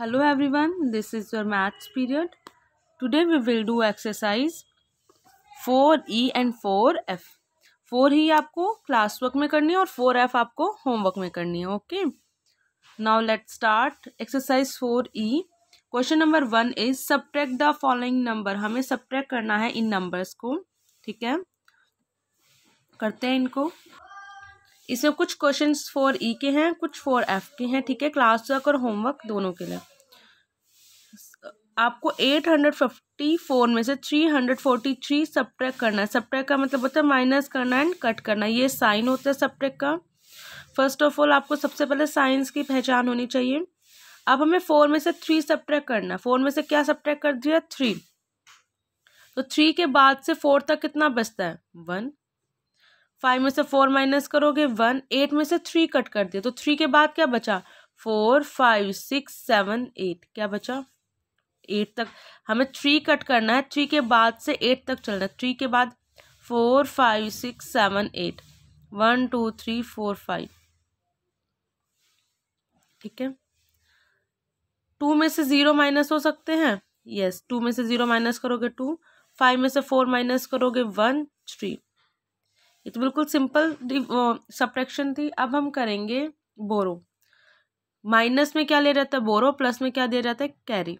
hello is your maths period today we will do exercise four e and four f four ही आपको class work में करनी है और फोर एफ आपको होमवर्क में करनी है okay now let start exercise four e question number one is subtract the following number हमें सब्ट्रैक्ट करना है इन नंबर्स को ठीक है करते हैं इनको इसमें कुछ क्वेश्चन फोर ई के हैं कुछ फोर एफ के हैं ठीक है क्लास वर्क और होमवर्क दोनों के लिए आपको एट हंड्रेड फिफ्टी फोर में से three hundred forty three subtract करना है सब्ट्रैक का मतलब होता है माइनस करना एंड कट करना ये साइन होता है सब्ट्रैक का फर्स्ट ऑफ ऑल आपको सबसे पहले साइंस की पहचान होनी चाहिए अब हमें फोर में से थ्री सब्ट्रैक करना है फोर में से क्या सब्ट्रैक कर दिया थ्री तो थ्री के बाद से फोर तक कितना बचता है वन फाइव में से फोर माइनस करोगे वन एट में से थ्री कट कर दिया तो थ्री के बाद क्या बचा four five six seven eight क्या बचा एट तक हमें थ्री कट करना है थ्री के बाद से एट तक चलना है थ्री के बाद four five six seven eight one two three four five ठीक है टू में से ज़ीरो माइनस हो सकते हैं यस yes, टू में से ज़ीरो माइनस करोगे टू फाइव में से फोर माइनस करोगे वन थ्री ये तो बिल्कुल सिंपल सप्रैक्शन थी अब हम करेंगे बोरो माइनस में क्या ले रहता है बोरो प्लस में क्या दे रहता है कैरी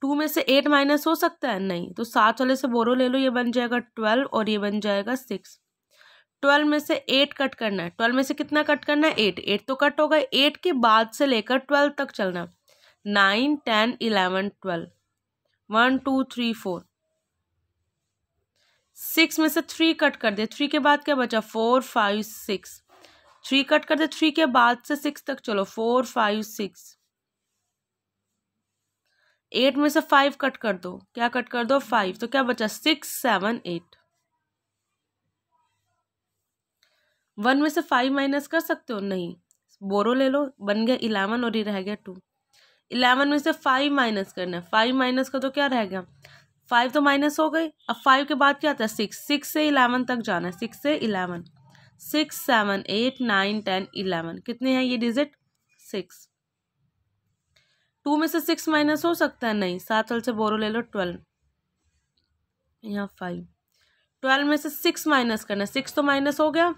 टू में से एट माइनस हो सकता है नहीं तो सात वाले से बोरो ले लो ये बन जाएगा ट्वेल्व और ये बन जाएगा सिक्स ट्वेल्व में से एट कट करना है ट्वेल्व में से कितना कट करना है एट एट तो कट होगा एट के बाद से लेकर ट्वेल्व तक चलना nine ten eleven twelve one two three four six में से थ्री कट कर दे थ्री के बाद क्या बचा four five six three cut कर दे थ्री के बाद से सिक्स तक चलो फोर फाइव सिक्स एट में से फाइव कट कर दो क्या कट कर दो फाइव तो क्या बचा सिक्स सेवन एट वन में से फाइव माइनस कर सकते हो नहीं बोरो ले लो बन गया इलेवन और ये रह गया टू इलेवन में से फाइव माइनस करना है फाइव माइनस का तो क्या रह गया फाइव तो माइनस हो गई अब फाइव के बाद क्या आता है सिक्स सिक्स से इलेवन तक जाना है सिक्स से eleven six seven eight nine ten eleven कितने हैं ये डिजिट सिक्स टू में से सिक्स माइनस हो सकता है नहीं सात साल से बोरो ले लो ट्वेल्व यहाँ फाइव ट्वेल्व में से सिक्स माइनस करना है सिक्स तो माइनस हो गया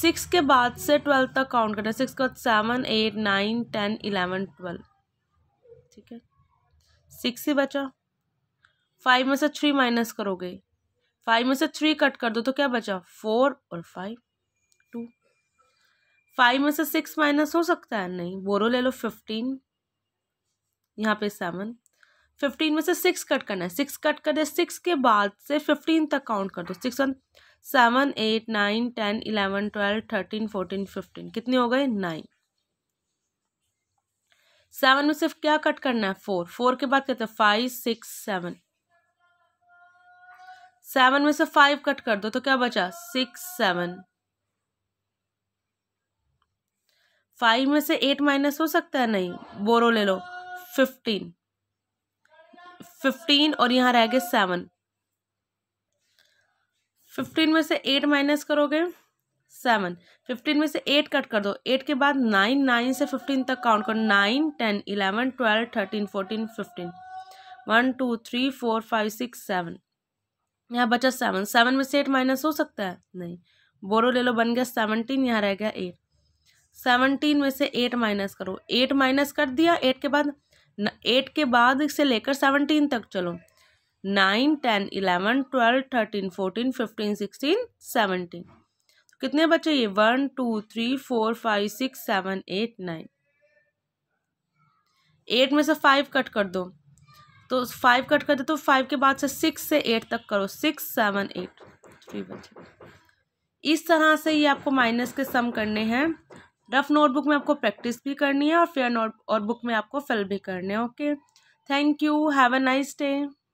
सिक्स के बाद से ट्वेल्व तक काउंट करना है सिक्स के बाद seven eight nine ten eleven twelve ठीक है सिक्स ही बचा फाइव में से थ्री माइनस करोगे फाइव में से थ्री कट कर दो तो क्या बचा फोर और फाइव टू फाइव में से सिक्स माइनस हो सकता है नहीं बोरो ले लो फिफ्टीन यहाँ पे सेवन फिफ्टीन में से सिक्स कट करना है सिक्स कट कर दे सिक्स के बाद से फिफ्टीन तक काउंट कर दो six one seven eight nine ten eleven twelve thirteen fourteen fifteen कितने हो गए नाइन सेवन में सिर्फ क्या कट करना है फोर फोर के बाद कहते हैं फाइव सिक्स सेवन सेवन में से फाइव कट कर दो तो क्या बचा सिक्स सेवन फाइव में से एट माइनस हो सकता है नहीं बोरो ले लो फिफ्टीन फिफ्टीन और यहाँ रह गए सेवन फिफ्टीन में से एट माइनस करोगे सेवन फिफ्टीन में से एट कट कर दो एट के बाद नाइन नाइन से फिफ्टीन तक काउंट करो nine ten eleven twelve thirteen fourteen fifteen one two three four five six seven यहाँ बचा सेवन सेवन में से एट माइनस हो सकता है नहीं बोरो ले लो बन गया सेवनटीन यहाँ रह गया एट सेवनटीन में से एट माइनस करो एट माइनस कर दिया एट के बाद एट के बाद से लेकर सेवनटीन तक चलो nine ten eleven twelve thirteen fourteen fifteen sixteen seventeen कितने बचे ये one two three four five six seven eight nine eight में से फाइव कट कर दो तो फाइव कट कर दे तो फाइव के बाद से सिक्स से एट तक करो सिक्स सेवन एट थ्री बचे इस तरह से ये आपको माइनस के सम करने हैं रफ नोटबुक में आपको प्रैक्टिस भी करनी है और फेयर नोट और बुक में आपको फिल भी करने हैं okay thank you have a nice day